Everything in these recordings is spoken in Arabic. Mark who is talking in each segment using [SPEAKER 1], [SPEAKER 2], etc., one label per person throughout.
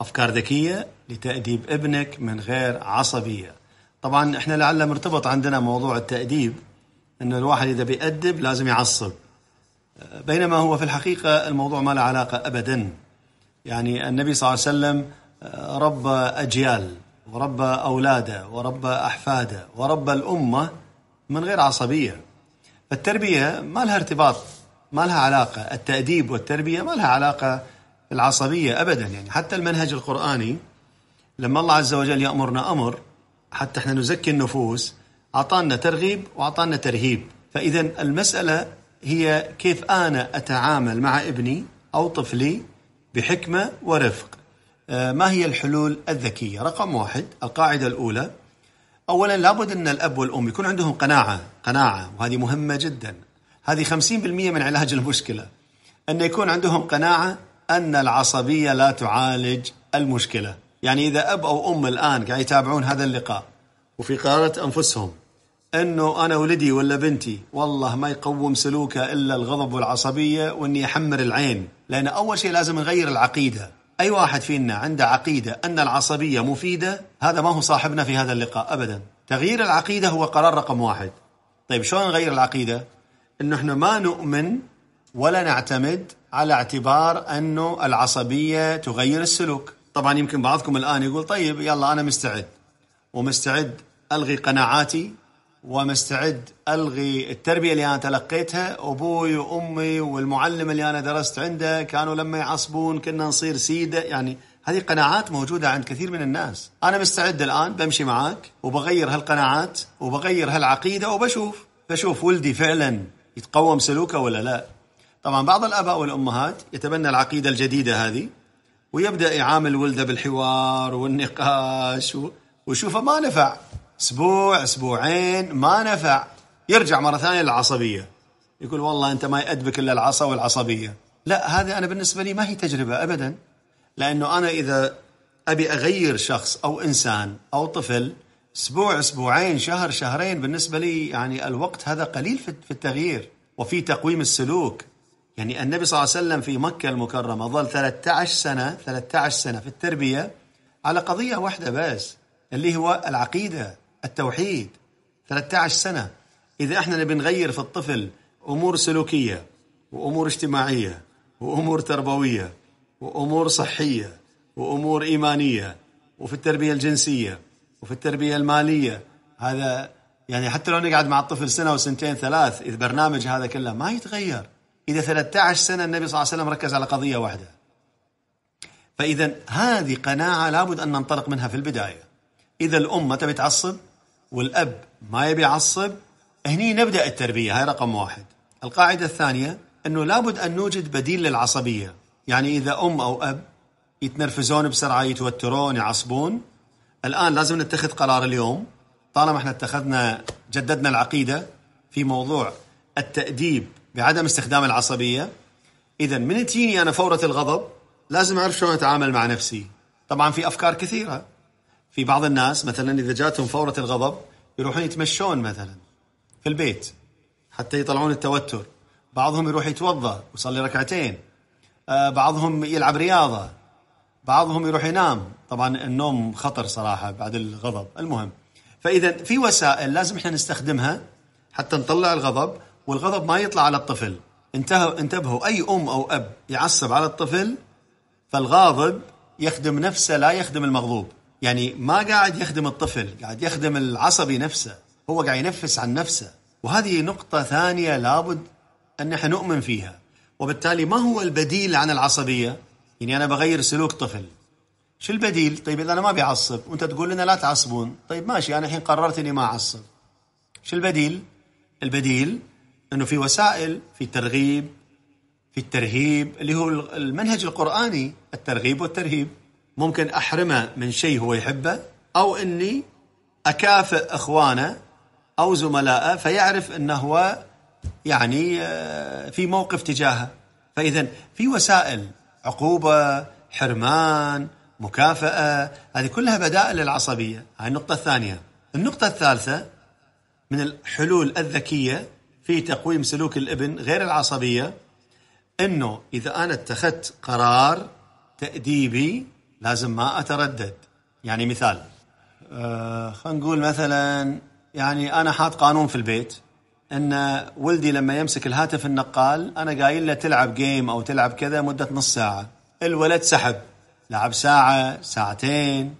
[SPEAKER 1] أفكار ذكية لتأديب ابنك من غير عصبية طبعا احنا لعل مرتبط عندنا موضوع التأديب أن الواحد إذا بيأدب لازم يعصب بينما هو في الحقيقة الموضوع ما له علاقة أبدا يعني النبي صلى الله عليه وسلم ربى أجيال وربى أولاده وربى أحفاده وربى الأمة من غير عصبية فالتربية ما لها ارتباط ما لها علاقة التأديب والتربية ما لها علاقة العصبية أبدا يعني حتى المنهج القرآني لما الله عز وجل يأمرنا أمر حتى احنا نزكي النفوس أعطانا ترغيب وأعطانا ترهيب فإذا المسألة هي كيف أنا أتعامل مع ابني أو طفلي بحكمة ورفق آه، ما هي الحلول الذكية؟ رقم واحد القاعدة الأولى أولا لابد أن الأب والأم يكون عندهم قناعة قناعة وهذه مهمة جدا هذه 50% من علاج المشكلة أن يكون عندهم قناعة أن العصبية لا تعالج المشكلة يعني إذا أب أو أم الآن قاعد يتابعون هذا اللقاء وفي قرارة أنفسهم أنه أنا ولدي ولا بنتي والله ما يقوم سلوكه إلا الغضب والعصبية وأني أحمر العين لأن أول شيء لازم نغير العقيدة أي واحد فينا عنده عقيدة أن العصبية مفيدة هذا ما هو صاحبنا في هذا اللقاء أبدا تغيير العقيدة هو قرار رقم واحد طيب شلون نغير العقيدة؟ أنه إحنا ما نؤمن ولا نعتمد على اعتبار أنه العصبية تغير السلوك طبعا يمكن بعضكم الآن يقول طيب يلا أنا مستعد ومستعد ألغي قناعاتي ومستعد ألغي التربية اللي أنا تلقيتها أبوي وأمي والمعلم اللي أنا درست عنده كانوا لما يعصبون كنا نصير سيدة يعني هذه قناعات موجودة عند كثير من الناس أنا مستعد الآن بمشي معاك وبغير هالقناعات وبغير هالعقيدة وبشوف بشوف ولدي فعلا يتقوم سلوكه ولا لا طبعا بعض الآباء والأمهات يتبنى العقيدة الجديدة هذه ويبدأ يعامل ولده بالحوار والنقاش ويشوفه ما نفع أسبوع أسبوعين ما نفع يرجع مرة ثانية للعصبية يقول والله أنت ما يأدبك إلا العصا والعصبية لا هذه أنا بالنسبة لي ما هي تجربة أبدا لأنه أنا إذا أبي أغير شخص أو إنسان أو طفل أسبوع أسبوعين شهر شهرين بالنسبة لي يعني الوقت هذا قليل في التغيير وفي تقويم السلوك يعني النبي صلى الله عليه وسلم في مكة المكرمة ظل 13 سنة 13 سنة في التربية على قضية واحدة بس اللي هو العقيدة التوحيد 13 سنة إذا احنا نبي نغير في الطفل أمور سلوكية وأمور اجتماعية وأمور تربوية وأمور صحية وأمور إيمانية وفي التربية الجنسية وفي التربية المالية هذا يعني حتى لو نقعد مع الطفل سنة وسنتين ثلاث إذا برنامج هذا كله ما يتغير إذا 13 سنة النبي صلى الله عليه وسلم ركز على قضية واحدة فإذا هذه قناعة لابد أن ننطلق منها في البداية إذا الأم تبي تعصب والأب ما يبي يعصب هني نبدأ التربية هاي رقم واحد القاعدة الثانية أنه لابد أن نوجد بديل للعصبية يعني إذا أم أو أب يتنرفزون بسرعة يتوترون يعصبون الآن لازم نتخذ قرار اليوم طالما احنا اتخذنا جددنا العقيدة في موضوع التأديب بعدم استخدام العصبية إذا من تجيني أنا فورة الغضب لازم أعرف شلون أتعامل مع نفسي طبعا في أفكار كثيرة في بعض الناس مثلا إذا جاتهم فورة الغضب يروحون يتمشون مثلا في البيت حتى يطلعون التوتر بعضهم يروح يتوضأ ويصلي ركعتين آه، بعضهم يلعب رياضة بعضهم يروح ينام طبعا النوم خطر صراحة بعد الغضب المهم فإذا في وسائل لازم احنا نستخدمها حتى نطلع الغضب والغضب ما يطلع على الطفل انتهوا انتبهوا أي أم أو أب يعصب على الطفل فالغاضب يخدم نفسه لا يخدم المغضوب يعني ما قاعد يخدم الطفل قاعد يخدم العصبي نفسه هو قاعد ينفس عن نفسه وهذه نقطة ثانية لابد أن نحن نؤمن فيها وبالتالي ما هو البديل عن العصبية يعني أنا بغير سلوك طفل شو البديل طيب إذا أنا ما بيعصب وأنت تقول لنا لا تعصبون طيب ماشي أنا الحين قررت إني ما أعصب شو البديل البديل انه في وسائل في ترغيب في الترهيب اللي هو المنهج القراني الترغيب والترهيب ممكن احرمه من شيء هو يحبه او اني اكافئ اخوانه او زملائه فيعرف انه هو يعني آه، في موقف تجاهه فاذا في وسائل عقوبه حرمان مكافاه هذه كلها بدائل للعصبيه هاي النقطه الثانيه النقطه الثالثه من الحلول الذكيه في تقويم سلوك الابن غير العصبية أنه إذا أنا اتخذت قرار تأديبي لازم ما أتردد يعني مثال آه خلينا نقول مثلا يعني أنا حاط قانون في البيت أن ولدي لما يمسك الهاتف النقال أنا قايل له تلعب جيم أو تلعب كذا مدة نص ساعة الولد سحب لعب ساعة ساعتين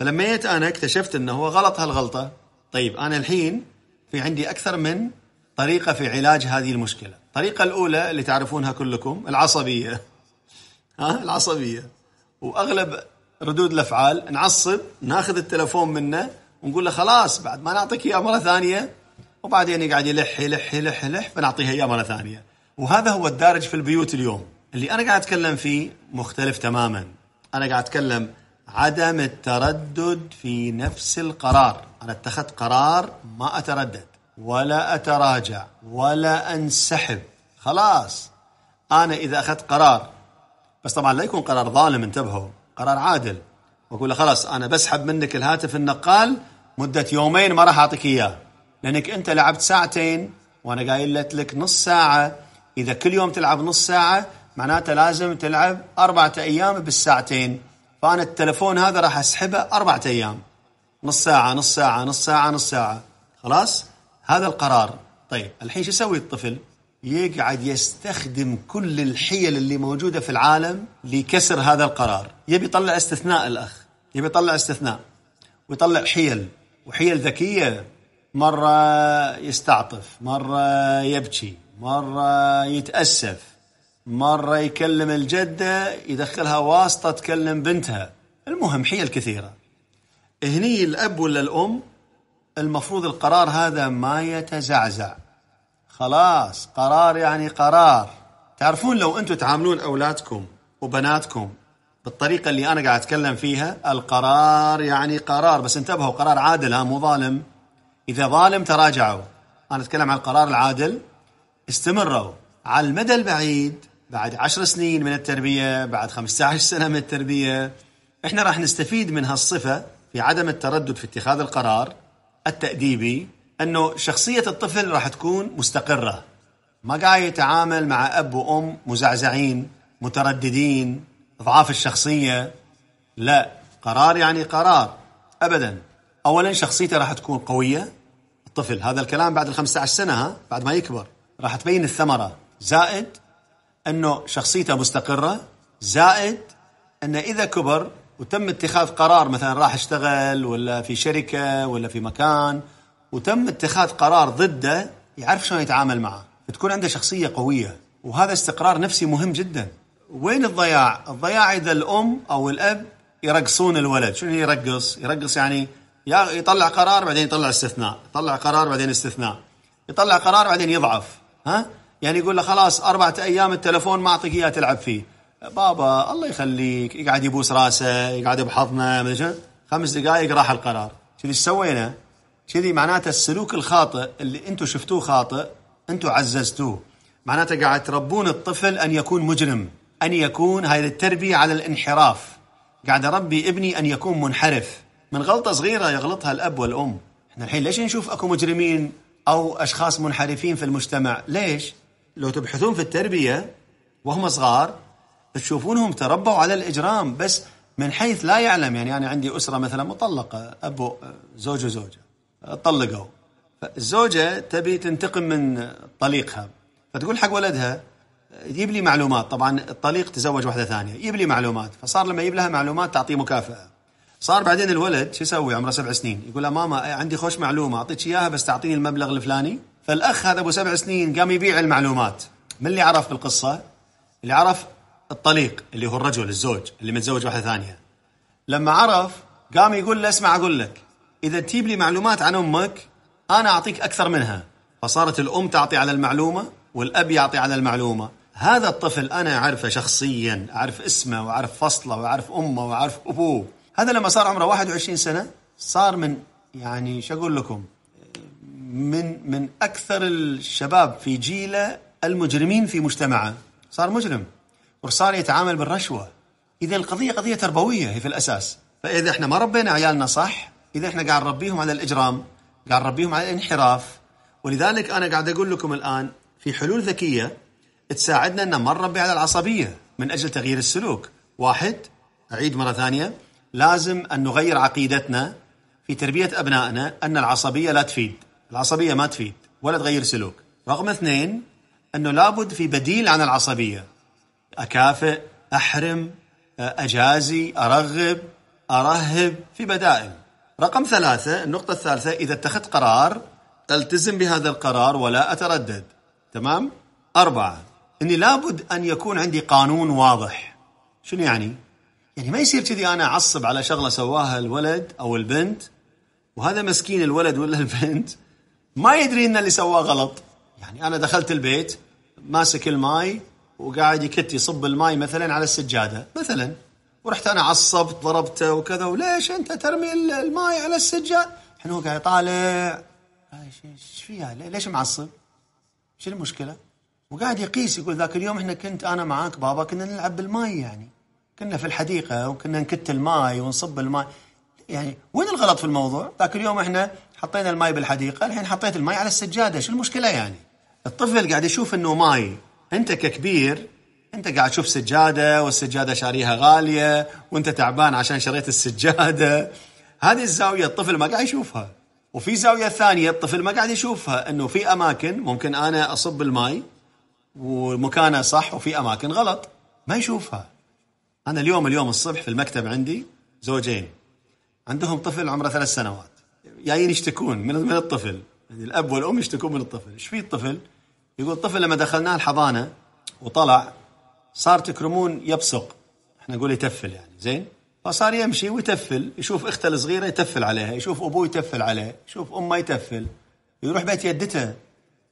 [SPEAKER 1] فلما جيت أنا اكتشفت أنه هو غلط هالغلطة طيب أنا الحين في عندي أكثر من طريقة في علاج هذه المشكلة الطريقة الأولى اللي تعرفونها كلكم العصبية ها العصبية وأغلب ردود الأفعال نعصب ناخذ التلفون منه ونقول له خلاص بعد ما نعطيك إياه مرة ثانية وبعدين يقعد يلح يلح يلح يلح فنعطيها إياه مرة ثانية وهذا هو الدارج في البيوت اليوم اللي أنا قاعد أتكلم فيه مختلف تماما أنا قاعد أتكلم عدم التردد في نفس القرار أنا اتخذت قرار ما أتردد ولا أتراجع ولا أنسحب خلاص أنا إذا أخذت قرار بس طبعا لا يكون قرار ظالم انتبهوا قرار عادل وأقول له خلاص أنا بسحب منك الهاتف النقال مدة يومين ما راح أعطيك إياه لأنك أنت لعبت ساعتين وأنا قايل لك نص ساعة إذا كل يوم تلعب نص ساعة معناته لازم تلعب أربعة أيام بالساعتين فأنا التلفون هذا راح أسحبه أربعة أيام نص ساعة نص ساعة نص ساعة نص ساعة خلاص؟ هذا القرار طيب الحين شو يسوي الطفل يقعد يستخدم كل الحيل اللي موجودة في العالم لكسر هذا القرار يبي يطلع استثناء الأخ يبي يطلع استثناء ويطلع حيل وحيل ذكية مرة يستعطف مرة يبكي مرة يتأسف مرة يكلم الجدة يدخلها واسطة تكلم بنتها المهم حيل كثيرة هني الأب ولا الأم المفروض القرار هذا ما يتزعزع خلاص قرار يعني قرار تعرفون لو أنتم تعاملون أولادكم وبناتكم بالطريقة اللي أنا قاعد أتكلم فيها القرار يعني قرار بس انتبهوا قرار عادل ها مو ظالم إذا ظالم تراجعوا أنا أتكلم عن القرار العادل استمروا على المدى البعيد بعد عشر سنين من التربية بعد 15 سنة من التربية احنا راح نستفيد من هالصفة في عدم التردد في اتخاذ القرار التأديبي أنه شخصية الطفل راح تكون مستقرة ما قاعد يتعامل مع أب وأم مزعزعين مترددين ضعاف الشخصية لا قرار يعني قرار أبدا أولا شخصيته راح تكون قوية الطفل هذا الكلام بعد ال 15 سنة ها؟ بعد ما يكبر راح تبين الثمرة زائد أنه شخصيته مستقرة زائد أنه إذا كبر وتم اتخاذ قرار مثلا راح اشتغل ولا في شركه ولا في مكان وتم اتخاذ قرار ضده يعرف شلون يتعامل معه تكون عنده شخصيه قويه وهذا استقرار نفسي مهم جدا وين الضياع الضياع اذا الام او الاب يرقصون الولد شنو يرقص يرقص يعني يطلع قرار بعدين يطلع استثناء يطلع قرار بعدين استثناء يطلع قرار بعدين يضعف ها يعني يقول له خلاص أربعة أيام التلفون ما أعطيك إياه تلعب فيه بابا الله يخليك يقعد يبوس راسه يقعد بحضنا خمس دقائق راح القرار كذي ايش سوينا؟ كذي معناته السلوك الخاطئ اللي انتم شفتوه خاطئ انتم عززتوه معناته قاعد تربون الطفل ان يكون مجرم ان يكون هاي التربيه على الانحراف قاعد اربي ابني ان يكون منحرف من غلطه صغيره يغلطها الاب والام احنا الحين ليش نشوف اكو مجرمين او اشخاص منحرفين في المجتمع ليش لو تبحثون في التربيه وهم صغار تشوفونهم تربوا على الإجرام بس من حيث لا يعلم يعني أنا عندي أسرة مثلا مطلقة أب زوج وزوجة طلقوا فالزوجة تبي تنتقم من طليقها فتقول حق ولدها يجيب لي معلومات طبعا الطليق تزوج واحدة ثانية يجيب لي معلومات فصار لما يجيب لها معلومات تعطيه مكافأة صار بعدين الولد شو يسوي عمره سبع سنين يقول له ماما عندي خوش معلومة أعطيك إياها بس تعطيني المبلغ الفلاني فالأخ هذا أبو سبع سنين قام يبيع المعلومات من اللي عرف بالقصة اللي عرف الطليق اللي هو الرجل الزوج اللي متزوج واحدة ثانية لما عرف قام يقول له اسمع أقول لك إذا تجيب لي معلومات عن أمك أنا أعطيك أكثر منها فصارت الأم تعطي على المعلومة والأب يعطي على المعلومة هذا الطفل أنا أعرفه شخصيا أعرف اسمه وأعرف فصله وأعرف أمه وأعرف أبوه هذا لما صار عمره 21 سنة صار من يعني شو أقول لكم من من أكثر الشباب في جيله المجرمين في مجتمعه صار مجرم وصار يتعامل بالرشوة إذا القضية قضية تربوية هي في الأساس فإذا إحنا ما ربينا عيالنا صح إذا إحنا قاعد نربيهم على الإجرام قاعد نربيهم على الانحراف ولذلك أنا قاعد أقول لكم الآن في حلول ذكية تساعدنا أن ما نربي على العصبية من أجل تغيير السلوك واحد أعيد مرة ثانية لازم أن نغير عقيدتنا في تربية أبنائنا أن العصبية لا تفيد العصبية ما تفيد ولا تغير سلوك رقم اثنين أنه لابد في بديل عن العصبية أكافئ أحرم أجازي أرغب أرهب في بدائل رقم ثلاثة النقطة الثالثة إذا اتخذت قرار ألتزم بهذا القرار ولا أتردد تمام؟ أربعة أني لابد أن يكون عندي قانون واضح شنو يعني؟ يعني ما يصير كذي أنا أعصب على شغلة سواها الولد أو البنت وهذا مسكين الولد ولا البنت ما يدري أن اللي سواه غلط يعني أنا دخلت البيت ماسك الماي وقاعد يكت يصب الماي مثلا على السجاده مثلا ورحت انا عصبت ضربته وكذا وليش انت ترمي الماي على السجاده؟ الحين هو قاعد يطالع ايش فيها ليش معصب؟ شو المشكله؟ وقاعد يقيس يقول ذاك اليوم احنا كنت انا معاك بابا كنا نلعب بالماي يعني كنا في الحديقه وكنا نكت الماي ونصب الماي يعني وين الغلط في الموضوع؟ ذاك اليوم احنا حطينا الماي بالحديقه، الحين حطيت الماي على السجاده، شو المشكله يعني؟ الطفل قاعد يشوف انه ماي انت ككبير انت قاعد تشوف سجاده والسجاده شاريها غاليه وانت تعبان عشان شريت السجاده هذه الزاويه الطفل ما قاعد يشوفها وفي زاويه ثانيه الطفل ما قاعد يشوفها انه في اماكن ممكن انا اصب الماي ومكانه صح وفي اماكن غلط ما يشوفها انا اليوم اليوم الصبح في المكتب عندي زوجين عندهم طفل عمره ثلاث سنوات جايين يشتكون من الطفل يعني الاب والام يشتكون من الطفل ايش في الطفل يقول طفل لما دخلناه الحضانه وطلع صار تكرمون يبصق احنا نقول يتفل يعني زين فصار يمشي ويتفل يشوف اخته الصغيره يتفل عليها يشوف ابوه يتفل عليه يشوف امه يتفل يروح بيت جدته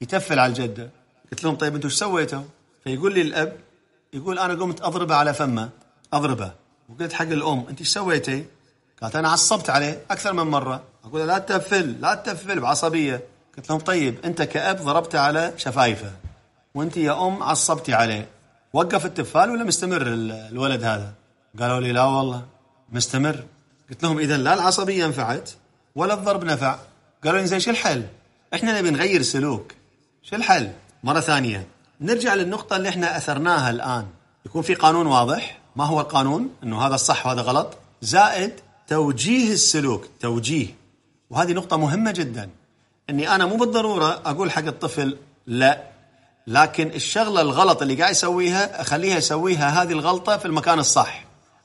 [SPEAKER 1] يتفل على الجده قلت لهم طيب انتم ايش سويتوا؟ فيقول لي الاب يقول انا قمت اضربه على فمه اضربه وقلت حق الام انت ايش سويتي؟ قالت انا عصبت عليه اكثر من مره اقول لا تتفل لا تتفل بعصبيه قلت لهم طيب أنت كأب ضربت على شفايفه وأنت يا أم عصبتي عليه وقف التفال ولا مستمر الولد هذا قالوا لي لا والله مستمر قلت لهم إذا لا العصبية نفعت ولا الضرب نفع قالوا لي زين شو الحل إحنا نبي نغير سلوك شو الحل مرة ثانية نرجع للنقطة اللي احنا أثرناها الآن يكون في قانون واضح ما هو القانون أنه هذا الصح وهذا غلط زائد توجيه السلوك توجيه وهذه نقطة مهمة جدا اني انا مو بالضروره اقول حق الطفل لا لكن الشغله الغلط اللي قاعد يسويها اخليها يسويها هذه الغلطه في المكان الصح.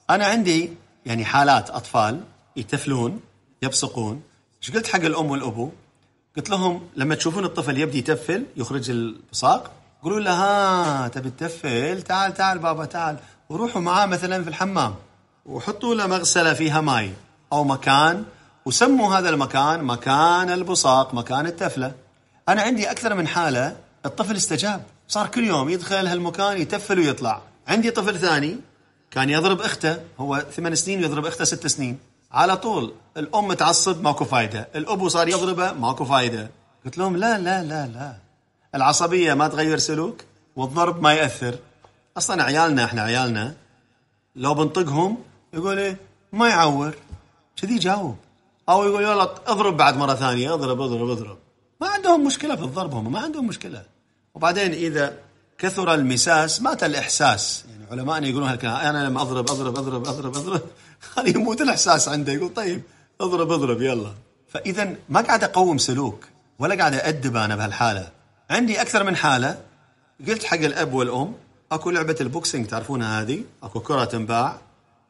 [SPEAKER 1] انا عندي يعني حالات اطفال يتفلون يبصقون، ايش قلت حق الام والابو؟ قلت لهم لما تشوفون الطفل يبدي يتفل يخرج البصاق قولوا له ها تبي تتفل تعال تعال بابا تعال وروحوا معاه مثلا في الحمام وحطوا له مغسله فيها ماي او مكان وسموا هذا المكان مكان البصاق مكان التفلة أنا عندي أكثر من حالة الطفل استجاب صار كل يوم يدخل هالمكان يتفل ويطلع عندي طفل ثاني كان يضرب اخته هو ثمان سنين ويضرب اخته ست سنين على طول الام متعصب ماكو فايده، الابو صار يضربه ماكو فايده، قلت لهم لا لا لا لا العصبيه ما تغير سلوك والضرب ما ياثر، اصلا عيالنا احنا عيالنا لو بنطقهم يقول ايه ما يعور كذي جاوب او يقول يلا اضرب بعد مره ثانيه اضرب اضرب اضرب ما عندهم مشكله في الضرب هم ما عندهم مشكله وبعدين اذا كثر المساس مات الاحساس يعني علمائنا يقولون هالكلام انا لما اضرب اضرب اضرب اضرب اضرب خليه يموت الاحساس عنده يقول طيب اضرب اضرب يلا فاذا ما قاعد اقوم سلوك ولا قاعد ادب انا بهالحاله عندي اكثر من حاله قلت حق الاب والام اكو لعبه البوكسينج تعرفونها هذه اكو كره تنباع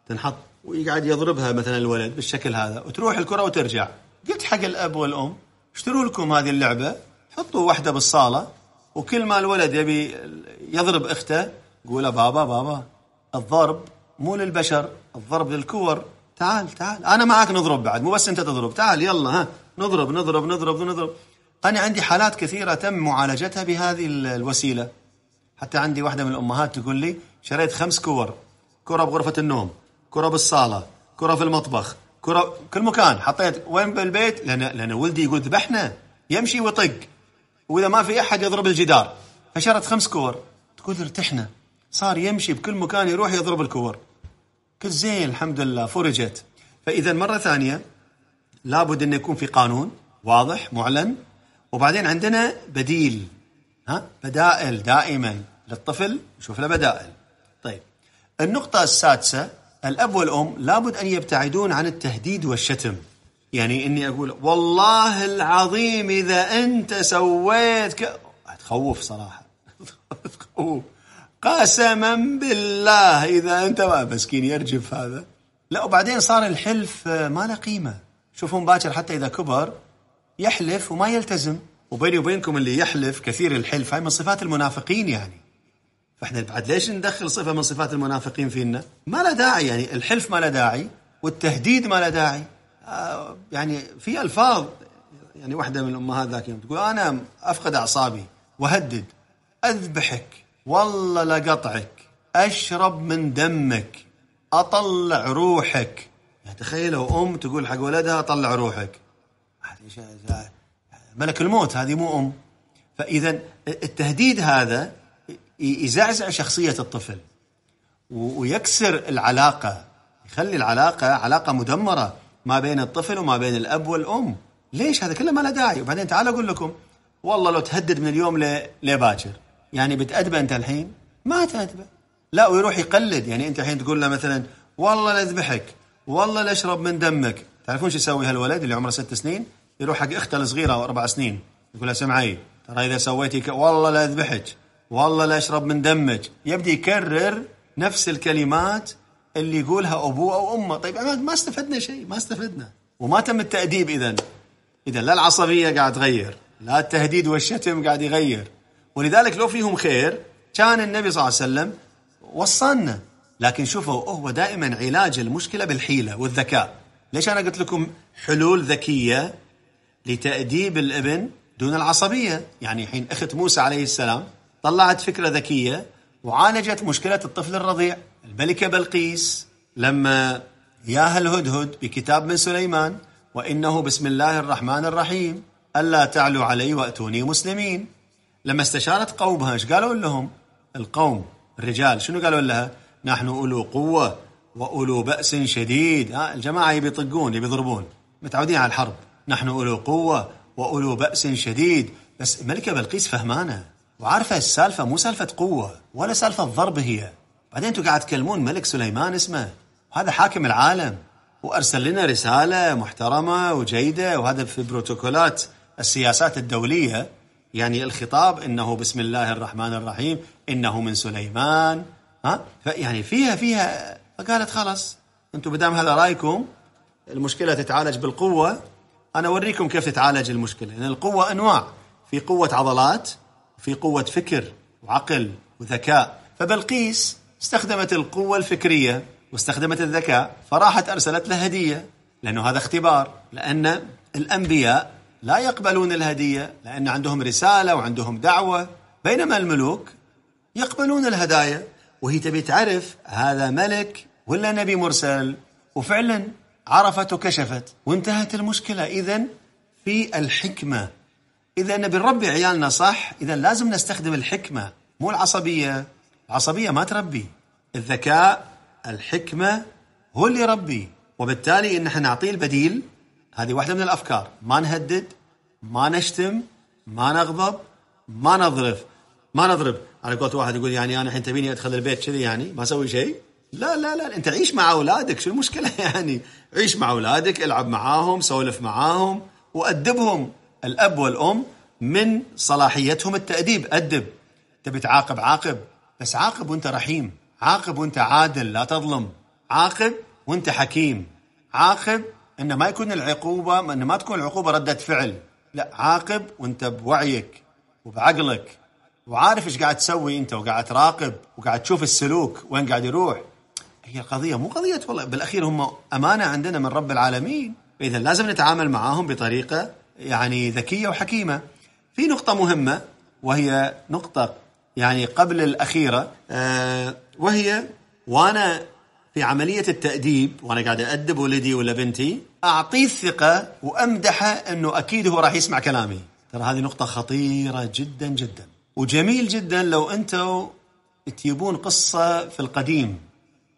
[SPEAKER 1] تنحط ويقعد يضربها مثلا الولد بالشكل هذا وتروح الكره وترجع قلت حق الاب والام اشتروا لكم هذه اللعبه حطوا واحده بالصاله وكل ما الولد يبي يضرب اخته قول بابا بابا الضرب مو للبشر الضرب للكور تعال تعال انا معك نضرب بعد مو بس انت تضرب تعال يلا ها نضرب نضرب نضرب نضرب انا عندي حالات كثيره تم معالجتها بهذه الوسيله حتى عندي واحده من الامهات تقول لي شريت خمس كور كره بغرفه النوم كره بالصاله كره في المطبخ كره كل مكان حطيت وين بالبيت لان لان ولدي يقول ذبحنا يمشي ويطق واذا ما في احد يضرب الجدار فشرت خمس كور تقول ارتحنا صار يمشي بكل مكان يروح يضرب الكور كل زين الحمد لله فرجت فاذا مره ثانيه لابد انه يكون في قانون واضح معلن وبعدين عندنا بديل ها بدائل دائما للطفل نشوف له بدائل طيب النقطة السادسة الأب والأم لابد أن يبتعدون عن التهديد والشتم يعني أني أقول والله العظيم إذا أنت سويت ك... تخوف صراحة تخوف قسما بالله إذا أنت ما مسكين يرجف هذا لا وبعدين صار الحلف آه، ما له قيمة شوفون باكر حتى إذا كبر يحلف وما يلتزم وبيني وبينكم اللي يحلف كثير الحلف هاي من صفات المنافقين يعني فاحنا بعد ليش ندخل صفه من صفات المنافقين فينا؟ ما له داعي يعني الحلف ما له داعي والتهديد ما له داعي آه يعني في الفاظ يعني واحده من الامهات ذاك يوم تقول انا افقد اعصابي وهدد اذبحك والله لقطعك اشرب من دمك اطلع روحك يعني تخيلوا ام تقول حق ولدها اطلع روحك ملك الموت هذه مو ام فاذا التهديد هذا يزعزع شخصية الطفل ويكسر العلاقة يخلي العلاقة علاقة مدمرة ما بين الطفل وما بين الأب والأم ليش هذا كله ما له داعي وبعدين تعال أقول لكم والله لو تهدد من اليوم لباكر يعني بتأدبه أنت الحين ما تأدبه لا ويروح يقلد يعني أنت الحين تقول له مثلا والله لأذبحك والله لأشرب من دمك تعرفون شو يسوي هالولد اللي عمره ست سنين يروح حق أخته الصغيرة أو أربع سنين يقول لها سمعي ترى إذا سويتي ك... والله لأذبحك والله لا أشرب من دمك يبدي يكرر نفس الكلمات اللي يقولها أبوه أو أمه طيب ما استفدنا شيء ما استفدنا وما تم التأديب إذا إذا لا العصبية قاعد تغير لا التهديد والشتم قاعد يغير ولذلك لو فيهم خير كان النبي صلى الله عليه وسلم وصلنا لكن شوفوا هو دائما علاج المشكلة بالحيلة والذكاء ليش أنا قلت لكم حلول ذكية لتأديب الابن دون العصبية يعني حين أخت موسى عليه السلام طلعت فكرة ذكية وعالجت مشكلة الطفل الرضيع الملكة بلقيس لما ياها الهدهد بكتاب من سليمان وإنه بسم الله الرحمن الرحيم ألا تعلوا علي وأتوني مسلمين لما استشارت قومها ايش قالوا لهم القوم الرجال شنو قالوا لها نحن أولو قوة وأولو بأس شديد ها آه، الجماعة يبي يطقون يبي يضربون متعودين على الحرب نحن أولو قوة وأولو بأس شديد بس الملكة بلقيس فهمانة وعارفة السالفة مو سالفة قوة ولا سالفة ضرب هي بعدين انتم قاعد تكلمون ملك سليمان اسمه وهذا حاكم العالم وارسل لنا رسالة محترمة وجيدة وهذا في بروتوكولات السياسات الدولية يعني الخطاب انه بسم الله الرحمن الرحيم انه من سليمان ها يعني فيها فيها فقالت خلاص انتم بدام هذا رايكم المشكله تتعالج بالقوه انا اوريكم كيف تتعالج المشكله لان يعني القوه انواع في قوه عضلات في قوة فكر وعقل وذكاء فبلقيس استخدمت القوة الفكرية واستخدمت الذكاء فراحت أرسلت له هدية لأنه هذا اختبار لأن الأنبياء لا يقبلون الهدية لأن عندهم رسالة وعندهم دعوة بينما الملوك يقبلون الهدايا وهي تبي تعرف هذا ملك ولا نبي مرسل وفعلا عرفت وكشفت وانتهت المشكلة إذا في الحكمة إذا نبي نربي عيالنا صح إذا لازم نستخدم الحكمة مو العصبية العصبية ما تربي الذكاء الحكمة هو اللي يربي وبالتالي إن احنا نعطيه البديل هذه واحدة من الأفكار ما نهدد ما نشتم ما نغضب ما نضرب ما نضرب على قولة واحد يقول يعني أنا الحين تبيني أدخل البيت كذي يعني ما أسوي شيء لا لا لا أنت عيش مع أولادك شو المشكلة يعني عيش مع أولادك العب معاهم سولف معاهم وأدبهم الأب والأم من صلاحيتهم التأديب أدب تبي تعاقب عاقب بس عاقب وانت رحيم عاقب وانت عادل لا تظلم عاقب وانت حكيم عاقب انه ما يكون العقوبة انه ما تكون العقوبة ردة فعل لا عاقب وانت بوعيك وبعقلك وعارف ايش قاعد تسوي انت وقاعد تراقب وقاعد تشوف السلوك وين قاعد يروح هي القضية مو قضية والله بالاخير هم امانة عندنا من رب العالمين فاذا لازم نتعامل معاهم بطريقة يعني ذكية وحكيمة في نقطة مهمة وهي نقطة يعني قبل الأخيرة آه، وهي وأنا في عملية التأديب وأنا قاعد أدب ولدي ولا بنتي أعطيه الثقة وأمدحه أنه أكيد هو راح يسمع كلامي ترى هذه نقطة خطيرة جدا جدا وجميل جدا لو أنتوا تجيبون قصة في القديم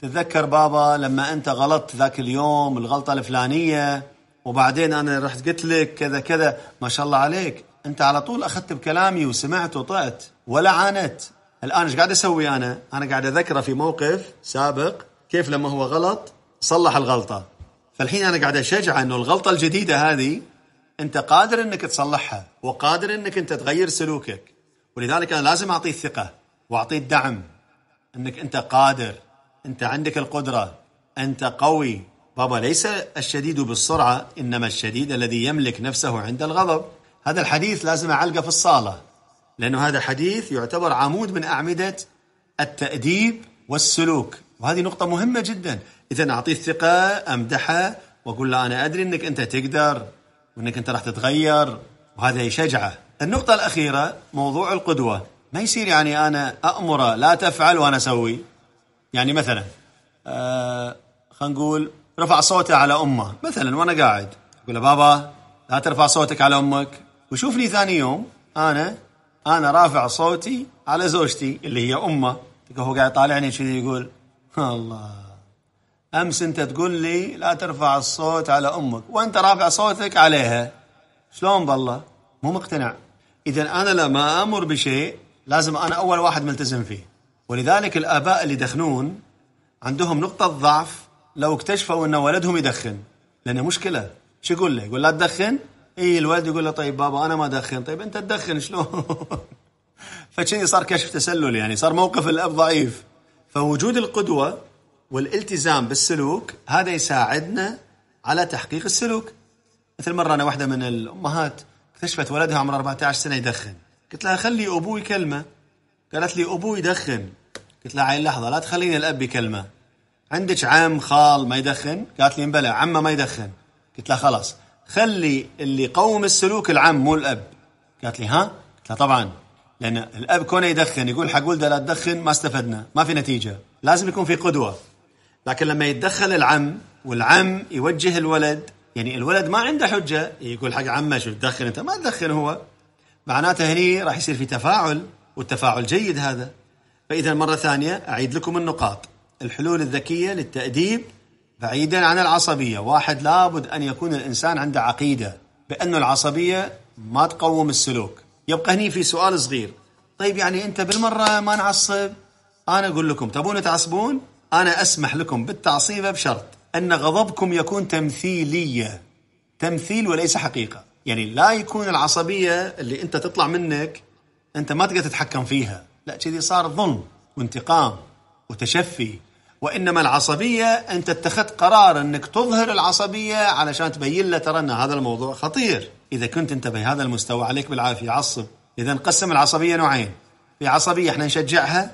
[SPEAKER 1] تتذكر بابا لما أنت غلطت ذاك اليوم الغلطة الفلانية وبعدين انا رحت قلت لك كذا كذا ما شاء الله عليك انت على طول اخذت بكلامي وسمعت وطعت ولا عانت الان ايش قاعد اسوي انا؟ انا قاعد اذكره في موقف سابق كيف لما هو غلط صلح الغلطه فالحين انا قاعد اشجعه انه الغلطه الجديده هذه انت قادر انك تصلحها وقادر انك انت تغير سلوكك ولذلك انا لازم اعطيه الثقه واعطيه الدعم انك انت قادر انت عندك القدره انت قوي بابا ليس الشديد بالسرعة إنما الشديد الذي يملك نفسه عند الغضب هذا الحديث لازم أعلقه في الصالة لأنه هذا الحديث يعتبر عمود من أعمدة التأديب والسلوك وهذه نقطة مهمة جدا إذا أعطيه الثقة أمدحه وأقول له أنا أدري أنك أنت تقدر وأنك أنت راح تتغير وهذا يشجعه النقطة الأخيرة موضوع القدوة ما يصير يعني أنا أأمره لا تفعل وأنا أسوي يعني مثلا آه خلينا نقول رفع صوته على امه مثلا وانا قاعد اقول له بابا لا ترفع صوتك على امك وشوفني ثاني يوم انا انا رافع صوتي على زوجتي اللي هي امه هو قاعد يطالعني كذي يقول الله امس انت تقول لي لا ترفع الصوت على امك وانت رافع صوتك عليها شلون بالله مو مقتنع اذا انا لما امر بشيء لازم انا اول واحد ملتزم فيه ولذلك الاباء اللي دخنون عندهم نقطه ضعف لو اكتشفوا ان ولدهم يدخن لان مشكله شو يقول له؟ يقول لا تدخن؟ اي الولد يقول له طيب بابا انا ما ادخن، طيب انت تدخن شلون؟ فشذي صار كشف تسلل يعني صار موقف الاب ضعيف فوجود القدوه والالتزام بالسلوك هذا يساعدنا على تحقيق السلوك مثل مره انا واحده من الامهات اكتشفت ولدها عمره 14 سنه يدخن قلت لها خلي ابوي كلمه قالت لي ابوي يدخن قلت لها عين لحظه لا تخليني الاب يكلمه. عندك عم خال ما يدخن قالت لي بلى عمه ما يدخن قلت لها خلاص خلي اللي يقوم السلوك العم مو الاب قالت لي ها قلت لها طبعا لان الاب كونه يدخن يقول حق ولده لا تدخن ما استفدنا ما في نتيجه لازم يكون في قدوه لكن لما يتدخل العم والعم يوجه الولد يعني الولد ما عنده حجه يقول حق عمه شو تدخن انت ما تدخن هو معناته هني راح يصير في تفاعل والتفاعل جيد هذا فاذا مره ثانيه اعيد لكم النقاط الحلول الذكية للتأديب بعيدا عن العصبية واحد لابد أن يكون الإنسان عنده عقيدة بأن العصبية ما تقوم السلوك يبقى هني في سؤال صغير طيب يعني أنت بالمرة ما نعصب أنا أقول لكم تبون تعصبون أنا أسمح لكم بالتعصيبة بشرط أن غضبكم يكون تمثيلية تمثيل وليس حقيقة يعني لا يكون العصبية اللي أنت تطلع منك أنت ما تقدر تتحكم فيها لا كذي صار ظلم وانتقام وتشفي وإنما العصبية أنت اتخذت قرار أنك تظهر العصبية علشان تبين له ترى أن هذا الموضوع خطير إذا كنت أنت بهذا المستوى عليك بالعافية عصب إذا نقسم العصبية نوعين في عصبية احنا نشجعها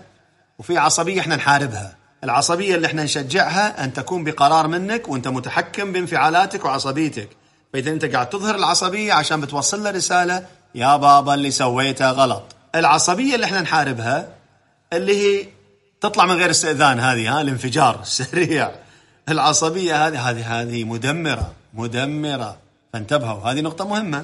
[SPEAKER 1] وفي عصبية احنا نحاربها العصبية اللي احنا نشجعها أن تكون بقرار منك وأنت متحكم بانفعالاتك وعصبيتك فإذا أنت قاعد تظهر العصبية عشان بتوصل له رسالة يا بابا اللي سويته غلط العصبية اللي احنا نحاربها اللي هي تطلع من غير استئذان هذه ها الانفجار السريع العصبيه هذه هذه هذه مدمره مدمره فانتبهوا هذه نقطه مهمه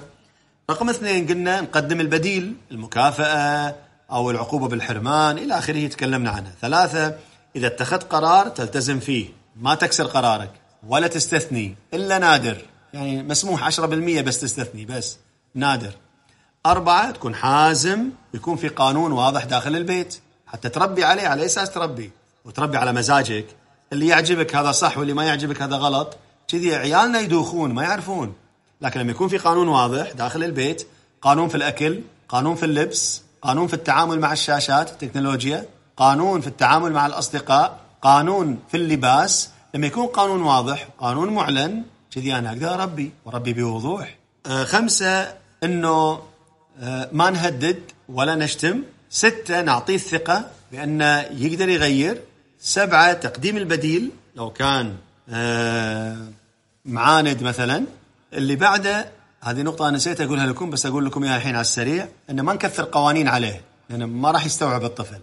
[SPEAKER 1] رقم اثنين قلنا نقدم البديل المكافاه او العقوبه بالحرمان الى اخره تكلمنا عنها ثلاثه اذا اتخذت قرار تلتزم فيه ما تكسر قرارك ولا تستثني الا نادر يعني مسموح 10% بس تستثني بس نادر أربعة تكون حازم يكون في قانون واضح داخل البيت حتى تربي عليه على اساس تربي وتربي على مزاجك اللي يعجبك هذا صح واللي ما يعجبك هذا غلط كذي عيالنا يدوخون ما يعرفون لكن لما يكون في قانون واضح داخل البيت قانون في الاكل قانون في اللبس قانون في التعامل مع الشاشات التكنولوجيا قانون في التعامل مع الاصدقاء قانون في اللباس لما يكون قانون واضح قانون معلن كذي انا اقدر اربي وربي بوضوح آه، خمسه انه آه، ما نهدد ولا نشتم ستة نعطيه الثقة بأنه يقدر يغير سبعة تقديم البديل لو كان آه، معاند مثلا اللي بعده هذه نقطة أنا نسيت أقولها لكم بس أقول لكم إياها الحين على السريع أنه ما نكثر قوانين عليه لأنه ما راح يستوعب الطفل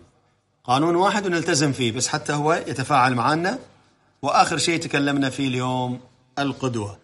[SPEAKER 1] قانون واحد ونلتزم فيه بس حتى هو يتفاعل معنا وآخر شيء تكلمنا فيه اليوم القدوة